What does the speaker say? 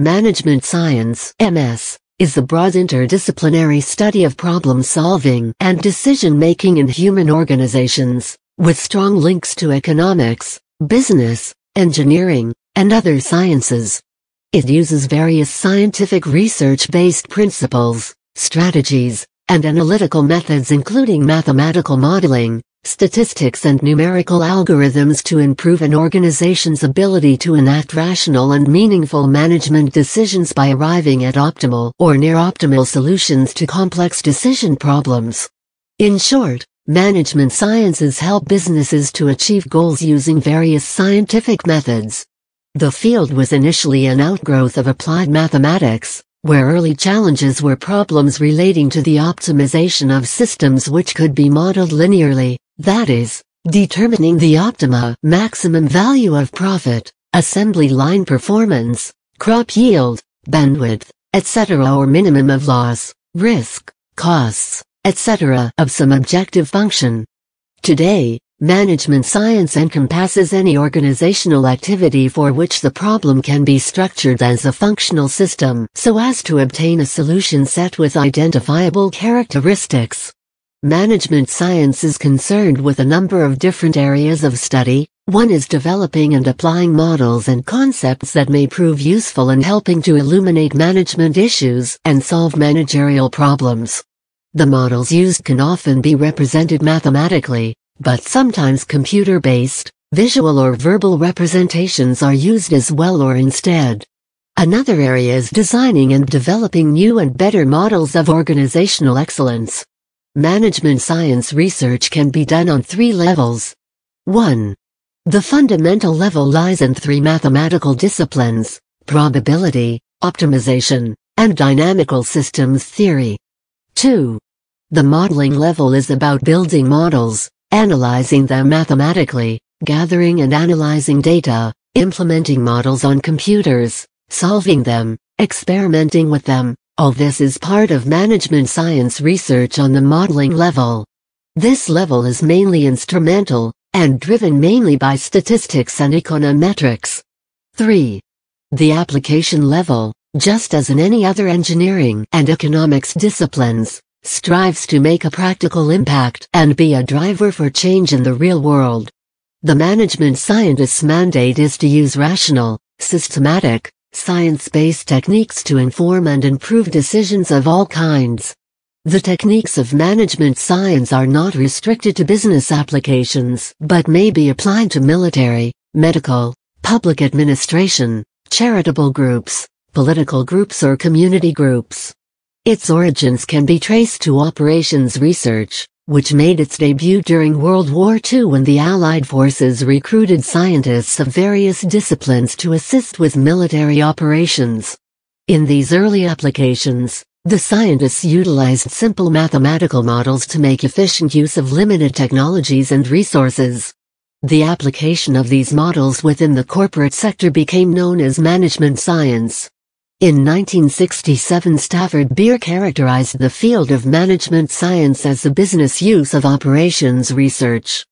Management Science MS, is the broad interdisciplinary study of problem-solving and decision-making in human organizations, with strong links to economics, business, engineering, and other sciences. It uses various scientific research-based principles, strategies, and analytical methods including mathematical modeling, statistics and numerical algorithms to improve an organization's ability to enact rational and meaningful management decisions by arriving at optimal or near-optimal solutions to complex decision problems. In short, management sciences help businesses to achieve goals using various scientific methods. The field was initially an outgrowth of applied mathematics, where early challenges were problems relating to the optimization of systems which could be modeled linearly that is, determining the optima maximum value of profit, assembly line performance, crop yield, bandwidth, etc. or minimum of loss, risk, costs, etc. of some objective function. Today, management science encompasses any organizational activity for which the problem can be structured as a functional system so as to obtain a solution set with identifiable characteristics. Management science is concerned with a number of different areas of study. One is developing and applying models and concepts that may prove useful in helping to illuminate management issues and solve managerial problems. The models used can often be represented mathematically, but sometimes computer-based, visual or verbal representations are used as well or instead. Another area is designing and developing new and better models of organizational excellence. Management science research can be done on three levels. 1. The fundamental level lies in three mathematical disciplines, probability, optimization, and dynamical systems theory. 2. The modeling level is about building models, analyzing them mathematically, gathering and analyzing data, implementing models on computers, solving them, experimenting with them, all this is part of management science research on the modeling level. This level is mainly instrumental, and driven mainly by statistics and econometrics. 3. The application level, just as in any other engineering and economics disciplines, strives to make a practical impact and be a driver for change in the real world. The management scientist's mandate is to use rational, systematic, science-based techniques to inform and improve decisions of all kinds. The techniques of management science are not restricted to business applications, but may be applied to military, medical, public administration, charitable groups, political groups or community groups. Its origins can be traced to operations research, which made its debut during World War II when the Allied forces recruited scientists of various disciplines to assist with military operations. In these early applications, the scientists utilized simple mathematical models to make efficient use of limited technologies and resources. The application of these models within the corporate sector became known as management science. In 1967 Stafford Beer characterized the field of management science as the business use of operations research.